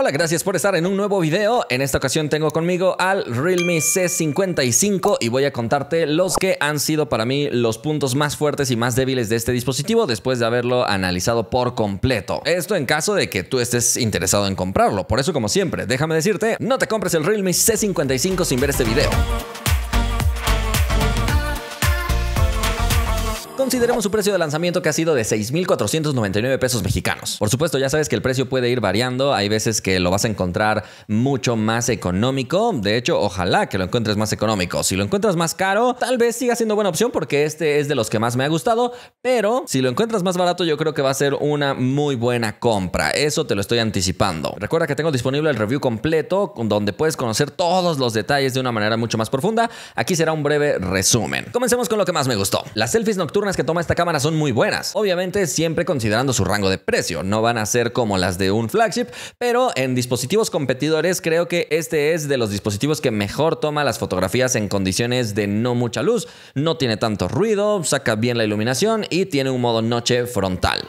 Hola, gracias por estar en un nuevo video. En esta ocasión tengo conmigo al Realme C55 y voy a contarte los que han sido para mí los puntos más fuertes y más débiles de este dispositivo después de haberlo analizado por completo. Esto en caso de que tú estés interesado en comprarlo. Por eso, como siempre, déjame decirte, no te compres el Realme C55 sin ver este video. Consideremos su precio de lanzamiento que ha sido de 6.499 pesos mexicanos. Por supuesto, ya sabes que el precio puede ir variando. Hay veces que lo vas a encontrar mucho más económico. De hecho, ojalá que lo encuentres más económico. Si lo encuentras más caro, tal vez siga siendo buena opción porque este es de los que más me ha gustado. Pero si lo encuentras más barato, yo creo que va a ser una muy buena compra. Eso te lo estoy anticipando. Recuerda que tengo disponible el review completo donde puedes conocer todos los detalles de una manera mucho más profunda. Aquí será un breve resumen. Comencemos con lo que más me gustó. Las selfies nocturnas que toma esta cámara son muy buenas. Obviamente siempre considerando su rango de precio, no van a ser como las de un flagship, pero en dispositivos competidores creo que este es de los dispositivos que mejor toma las fotografías en condiciones de no mucha luz, no tiene tanto ruido, saca bien la iluminación y tiene un modo noche frontal.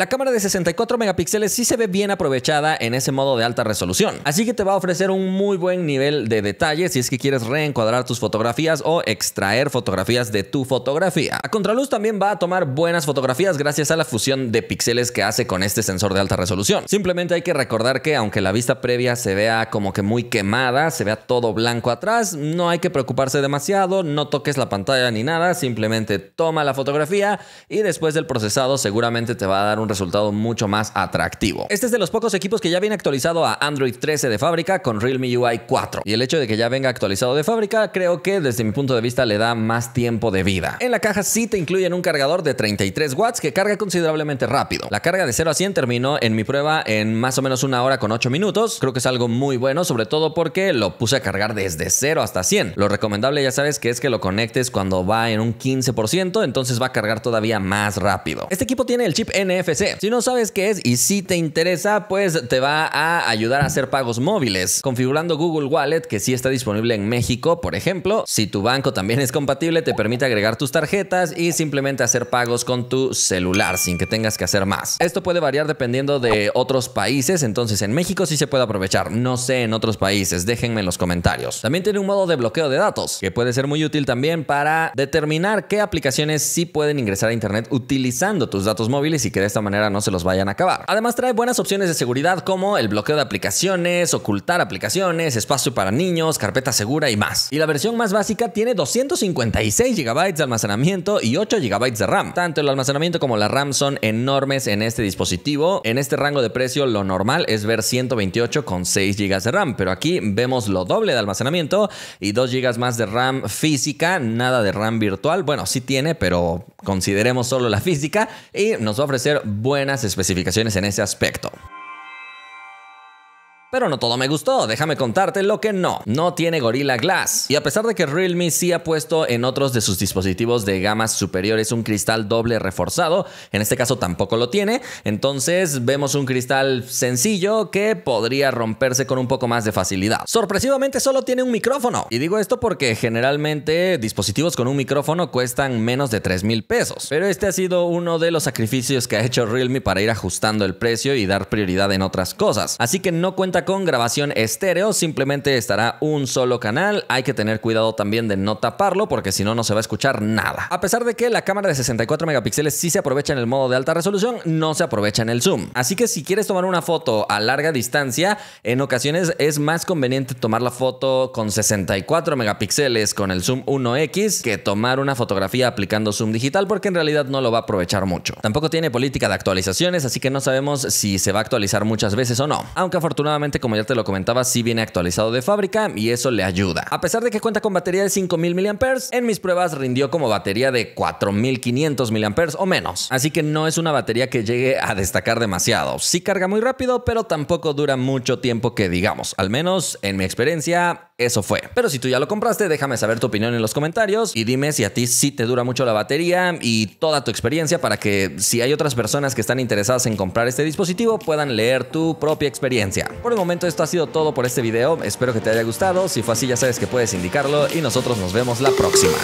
La cámara de 64 megapíxeles sí se ve bien aprovechada en ese modo de alta resolución, así que te va a ofrecer un muy buen nivel de detalle si es que quieres reencuadrar tus fotografías o extraer fotografías de tu fotografía. A contraluz también va a tomar buenas fotografías gracias a la fusión de píxeles que hace con este sensor de alta resolución. Simplemente hay que recordar que aunque la vista previa se vea como que muy quemada, se vea todo blanco atrás, no hay que preocuparse demasiado, no toques la pantalla ni nada, simplemente toma la fotografía y después del procesado seguramente te va a dar un resultado mucho más atractivo. Este es de los pocos equipos que ya viene actualizado a Android 13 de fábrica con Realme UI 4. Y el hecho de que ya venga actualizado de fábrica creo que desde mi punto de vista le da más tiempo de vida. En la caja sí te incluyen un cargador de 33 watts que carga considerablemente rápido. La carga de 0 a 100 terminó en mi prueba en más o menos una hora con 8 minutos. Creo que es algo muy bueno, sobre todo porque lo puse a cargar desde 0 hasta 100. Lo recomendable ya sabes que es que lo conectes cuando va en un 15%, entonces va a cargar todavía más rápido. Este equipo tiene el chip NF si no sabes qué es y si te interesa, pues te va a ayudar a hacer pagos móviles, configurando Google Wallet, que sí está disponible en México, por ejemplo. Si tu banco también es compatible, te permite agregar tus tarjetas y simplemente hacer pagos con tu celular sin que tengas que hacer más. Esto puede variar dependiendo de otros países, entonces en México sí se puede aprovechar. No sé en otros países, déjenme en los comentarios. También tiene un modo de bloqueo de datos, que puede ser muy útil también para determinar qué aplicaciones sí pueden ingresar a Internet utilizando tus datos móviles y que de manera no se los vayan a acabar. Además trae buenas opciones de seguridad como el bloqueo de aplicaciones, ocultar aplicaciones, espacio para niños, carpeta segura y más. Y la versión más básica tiene 256 GB de almacenamiento y 8 GB de RAM. Tanto el almacenamiento como la RAM son enormes en este dispositivo. En este rango de precio lo normal es ver 128 con 6 GB de RAM, pero aquí vemos lo doble de almacenamiento y 2 GB más de RAM física, nada de RAM virtual. Bueno, sí tiene, pero consideremos solo la física y nos va a ofrecer buenas especificaciones en ese aspecto. Pero no todo me gustó, déjame contarte lo que no. No tiene Gorilla Glass. Y a pesar de que Realme sí ha puesto en otros de sus dispositivos de gamas superiores un cristal doble reforzado, en este caso tampoco lo tiene, entonces vemos un cristal sencillo que podría romperse con un poco más de facilidad. Sorpresivamente solo tiene un micrófono. Y digo esto porque generalmente dispositivos con un micrófono cuestan menos de 3 mil pesos. Pero este ha sido uno de los sacrificios que ha hecho Realme para ir ajustando el precio y dar prioridad en otras cosas. Así que no cuenta con grabación estéreo, simplemente estará un solo canal. Hay que tener cuidado también de no taparlo porque si no, no se va a escuchar nada. A pesar de que la cámara de 64 megapíxeles sí se aprovecha en el modo de alta resolución, no se aprovecha en el zoom. Así que si quieres tomar una foto a larga distancia, en ocasiones es más conveniente tomar la foto con 64 megapíxeles con el zoom 1X que tomar una fotografía aplicando zoom digital porque en realidad no lo va a aprovechar mucho. Tampoco tiene política de actualizaciones, así que no sabemos si se va a actualizar muchas veces o no. Aunque afortunadamente como ya te lo comentaba, sí viene actualizado de fábrica y eso le ayuda. A pesar de que cuenta con batería de 5000 mAh, en mis pruebas rindió como batería de 4500 mAh o menos. Así que no es una batería que llegue a destacar demasiado. Sí carga muy rápido, pero tampoco dura mucho tiempo que digamos. Al menos en mi experiencia eso fue. Pero si tú ya lo compraste, déjame saber tu opinión en los comentarios y dime si a ti sí te dura mucho la batería y toda tu experiencia para que si hay otras personas que están interesadas en comprar este dispositivo puedan leer tu propia experiencia. Por el momento esto ha sido todo por este video, espero que te haya gustado, si fue así ya sabes que puedes indicarlo y nosotros nos vemos la próxima.